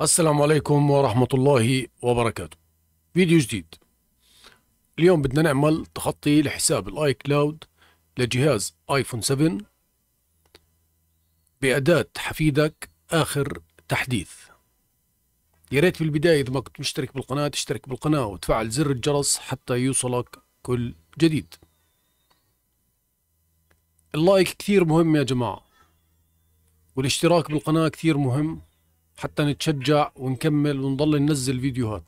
السلام عليكم ورحمة الله وبركاته فيديو جديد اليوم بدنا نعمل تخطي لحساب الاي كلاود لجهاز ايفون 7 بأداة حفيدك آخر تحديث يا ريت في البداية إذا ما كنت مشترك بالقناة تشترك بالقناة وتفعل زر الجرس حتى يوصلك كل جديد اللايك كثير مهم يا جماعة والاشتراك بالقناة كثير مهم حتى نتشجع ونكمل ونضل ننزل فيديوهات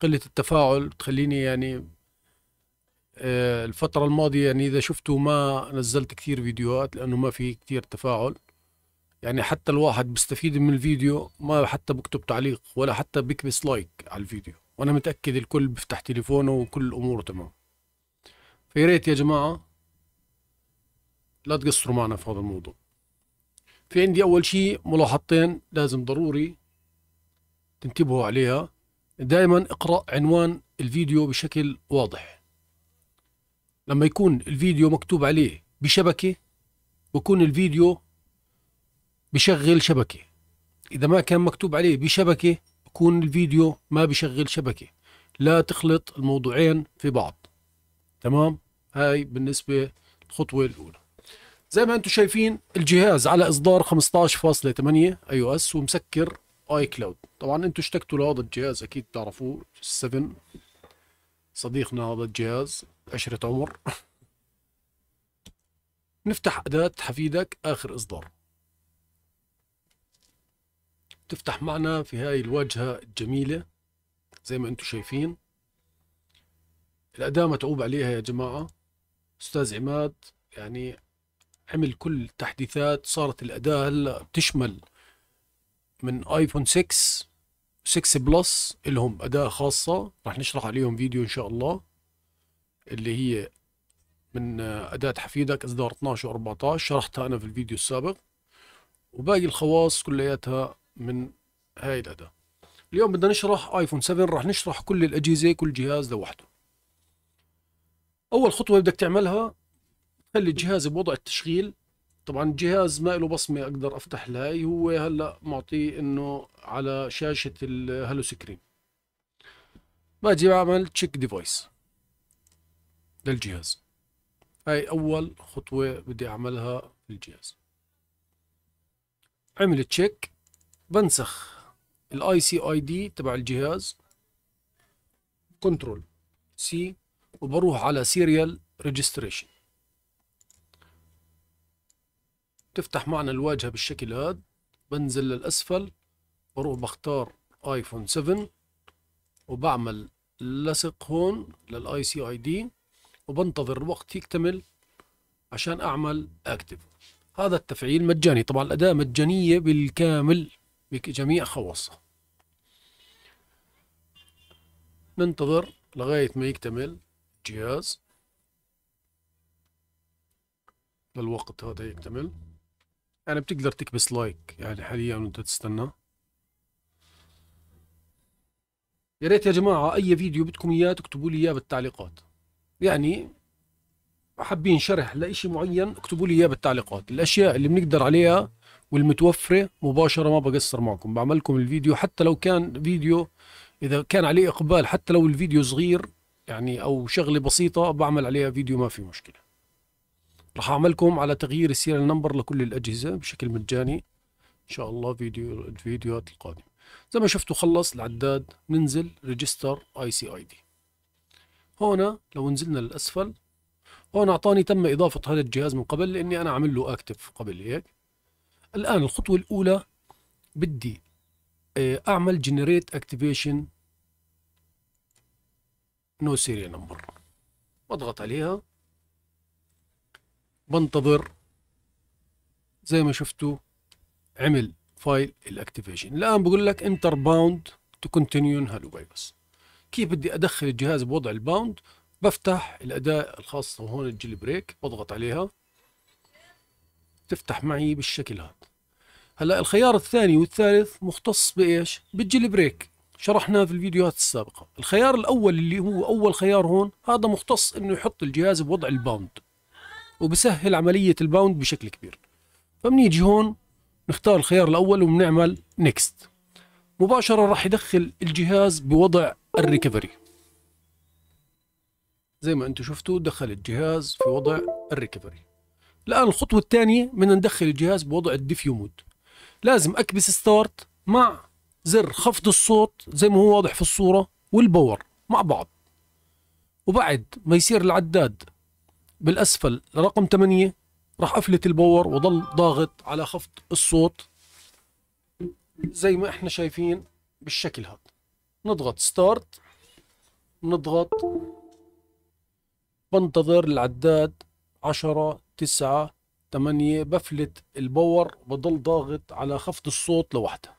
قلة التفاعل تخليني يعني آه، الفترة الماضية يعني إذا شفتوا ما نزلت كثير فيديوهات لأنه ما في كثير تفاعل يعني حتى الواحد بيستفيد من الفيديو ما حتى بكتب تعليق ولا حتى بكبس لايك على الفيديو وأنا متأكد الكل بيفتح تليفونه وكل أموره تمام فيريت يا جماعة لا تقصروا معنا في هذا الموضوع في عندي أول شيء ملاحظتين لازم ضروري تنتبهوا عليها دائما اقرأ عنوان الفيديو بشكل واضح لما يكون الفيديو مكتوب عليه بشبكة بكون الفيديو بشغل شبكة إذا ما كان مكتوب عليه بشبكة بكون الفيديو ما بشغل شبكة لا تخلط الموضوعين في بعض تمام هاي بالنسبة للخطوة الأولى زي ما انتم شايفين الجهاز على اصدار 15.8 اي او اس ومسكر اي كلاود طبعا انتم اشتقتوا لهذا الجهاز اكيد تعرفوه 7 صديقنا هذا الجهاز عشرة عمر نفتح أداة حفيدك آخر إصدار تفتح معنا في هاي الواجهة الجميلة زي ما انتم شايفين الأداة متعوب عليها يا جماعة أستاذ عماد يعني عمل كل تحديثات صارت الاداه هلا بتشمل من ايفون 6 6 بلس لهم اداه خاصه راح نشرح عليهم فيديو ان شاء الله اللي هي من اداه حفيدك اصدار 12 و14 شرحتها انا في الفيديو السابق وباقي الخواص كلياتها من هاي الاداه اليوم بدنا نشرح ايفون 7 راح نشرح كل الاجهزه كل جهاز لوحده اول خطوه بدك تعملها خلي الجهاز بوضع التشغيل طبعا الجهاز ما له بصمه اقدر افتح لها هو هلا معطيه انه على شاشه الهلو سكرين باجي بعمل تشيك ديفايس للجهاز هاي اول خطوه بدي اعملها في الجهاز عمل تشيك بنسخ الاي سي اي دي تبع الجهاز كنترول سي وبروح على سيريال ريجستريشن بتفتح معنا الواجهة بالشكل هذا بنزل للأسفل بروح بختار ايفون 7 وبعمل لصق هون للاي سي اي دي وبنتظر الوقت يكتمل عشان اعمل اكتف هذا التفعيل مجاني طبعا الاداة مجانية بالكامل بجميع خواصها ننتظر لغاية ما يكتمل الجهاز للوقت هذا يكتمل يعني بتقدر تكبس لايك يعني حاليا وانت تستنى يا ريت يا جماعة أي فيديو بدكم إياه تكتبوا لي إياه بالتعليقات يعني حابين شرح لإشي معين اكتبوا لي إياه بالتعليقات الأشياء اللي بنقدر عليها والمتوفرة مباشرة ما بقصر معكم بعملكم الفيديو حتى لو كان فيديو إذا كان عليه إقبال حتى لو الفيديو صغير يعني أو شغلة بسيطة بعمل عليها فيديو ما في مشكلة راح اعملكم على تغيير السيريال نمبر لكل الاجهزه بشكل مجاني ان شاء الله فيديو الفيديوهات القادمه زي ما شفتوا خلص العداد ننزل ريجستر اي سي اي دي هنا لو نزلنا للاسفل هون اعطاني تم اضافه هذا الجهاز من قبل لاني انا عامل له اكتف قبل هيك الان الخطوه الاولى بدي آه، اعمل جنريت اكتيفيشن نو سيريال نمبر بضغط عليها بنتظر زي ما شفتوا عمل فايل الاكتيفيشن الان بقول لك انتر باوند تو كونتينيو هالو بايبس كيف بدي ادخل الجهاز بوضع الباوند بفتح الاداة الخاصة هون الجيل بريك بضغط عليها تفتح معي بالشكل هذا هلا الخيار الثاني والثالث مختص بايش بالجيل بريك شرحناه في الفيديوهات السابقة الخيار الاول اللي هو اول خيار هون هذا مختص انه يحط الجهاز بوضع الباوند وبسهل عملية الباوند بشكل كبير فبنيجي هون نختار الخيار الأول وبنعمل نيكست مباشرة راح يدخل الجهاز بوضع الريكفري زي ما انتم شفتوا دخل الجهاز في وضع الريكفري الآن الخطوة الثانية بدنا ندخل الجهاز بوضع الديفيو مود لازم أكبس ستارت مع زر خفض الصوت زي ما هو واضح في الصورة والباور مع بعض وبعد ما يصير العداد بالأسفل لرقم 8 راح أفلت الباور وضل ضاغط على خفض الصوت زي ما احنا شايفين بالشكل هذا نضغط ستارت نضغط بنتظر العداد 10 9 8 بفلت الباور بضل ضاغط على خفض الصوت لوحده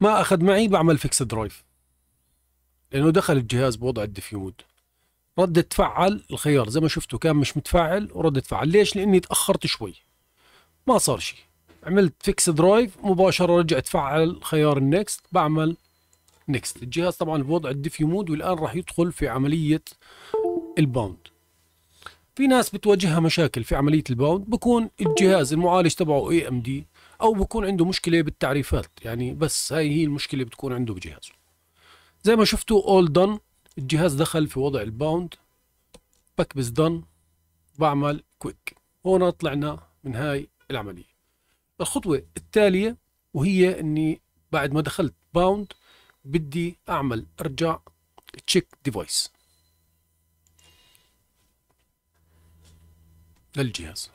ما اخذ معي بعمل فيكس درايف لانه دخل الجهاز بوضع الديفيود رد فعل الخيار زي ما شفتوا كان مش متفعل ورد فعل ليش لاني تاخرت شوي ما صار شيء عملت فيكس درايف مباشرة رجعت فعل خيار النكست بعمل نكست الجهاز طبعا بوضع الديفيو مود والان راح يدخل في عملية الباوند في ناس بتواجهها مشاكل في عملية الباوند بكون الجهاز المعالج تبعه اي ام دي او بكون عنده مشكله بالتعريفات يعني بس هاي هي المشكله بتكون عنده بجهازه زي ما شفتوا اول دن الجهاز دخل في وضع الباوند بكبس دن بعمل كويك هون طلعنا من هاي العمليه الخطوه التاليه وهي اني بعد ما دخلت باوند بدي اعمل ارجع تشيك ديفايس للجهاز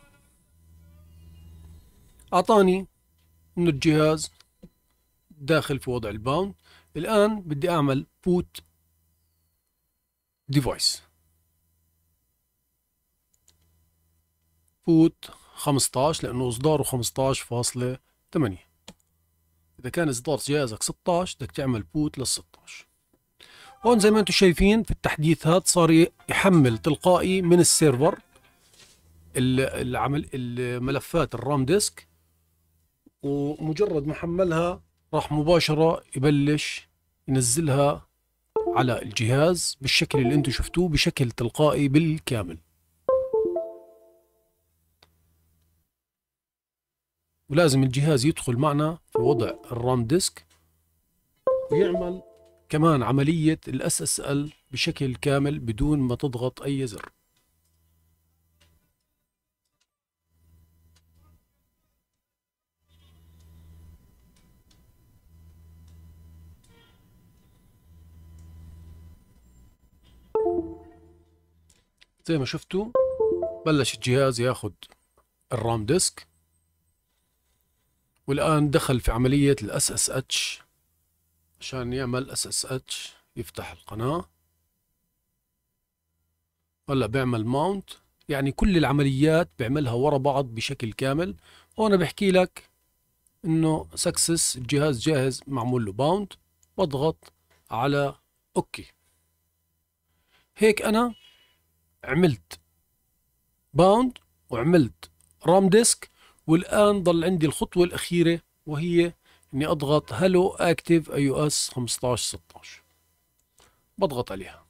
أعطاني إنه الجهاز داخل في وضع الباوند الآن بدي أعمل بوت ديفايس بوت 15 لأنه إصداره 15.8 إذا كان إصدار جهازك 16 بدك تعمل بوت لل 16 هون زي ما انتم شايفين في التحديث هذا صار يحمل تلقائي من السيرفر العمل الملفات الرام ديسك ومجرد ما حملها راح مباشره يبلش ينزلها على الجهاز بالشكل اللي انتم شفتوه بشكل تلقائي بالكامل ولازم الجهاز يدخل معنا في وضع الرام ديسك ويعمل كمان عملية الاس اس ال بشكل كامل بدون ما تضغط اي زر زي ما شفتوا بلش الجهاز ياخذ الرام ديسك والان دخل في عمليه الاس اس اتش عشان يعمل اس اس اتش يفتح القناه هلا بيعمل ماونت يعني كل العمليات بيعملها ورا بعض بشكل كامل وانا بحكي لك انه سكسس الجهاز جاهز معمول له باوند بضغط على اوكي هيك انا عملت باوند وعملت رام ديسك والآن ضل عندي الخطوة الأخيرة وهي إني أضغط هلو أكتيف أي أو إس 15 16 بضغط عليها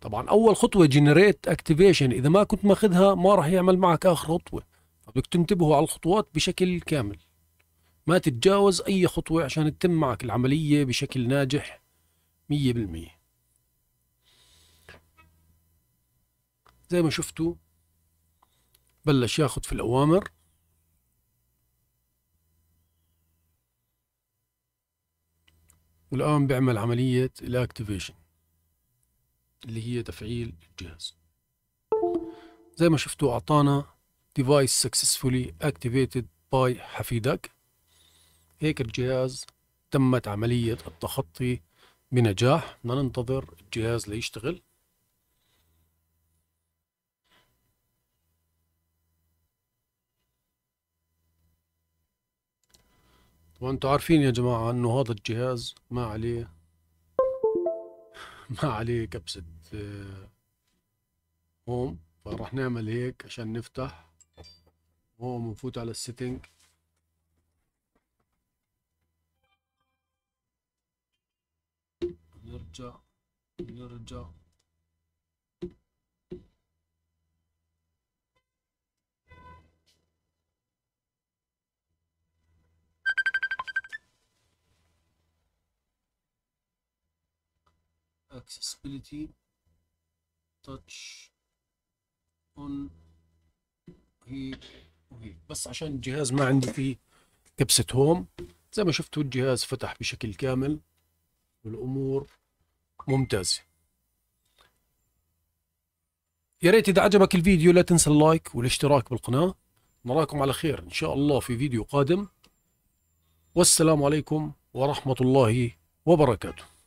طبعا أول خطوة جنريت أكتيفيشن إذا ما كنت ماخذها ما راح يعمل معك آخر خطوة فبدك تنتبهوا على الخطوات بشكل كامل ما تتجاوز أي خطوة عشان تتم معك العملية بشكل ناجح 100% زي ما شفتوا بلش ياخد في الأوامر والآن بيعمل عملية الأكتيفيشن اللي هي تفعيل الجهاز زي ما شفتوا أعطانا ديفايس سكسسفولي اكتيفيتد باي حفيدك هيك الجهاز تمت عملية التخطي بنجاح بدنا ننتظر الجهاز ليشتغل وانتم عارفين يا جماعة انه هذا الجهاز ما عليه ما عليه كبسة آه، هوم فرح نعمل هيك عشان نفتح هوم ونفوت على السيتنج نرجع نرجع accessibility touch on هيك وهيك بس عشان الجهاز ما عندي فيه كبسة هوم زي ما شفتوا الجهاز فتح بشكل كامل والأمور ممتازة يا ريت إذا عجبك الفيديو لا تنسى اللايك والاشتراك بالقناة نراكم على خير إن شاء الله في فيديو قادم والسلام عليكم ورحمة الله وبركاته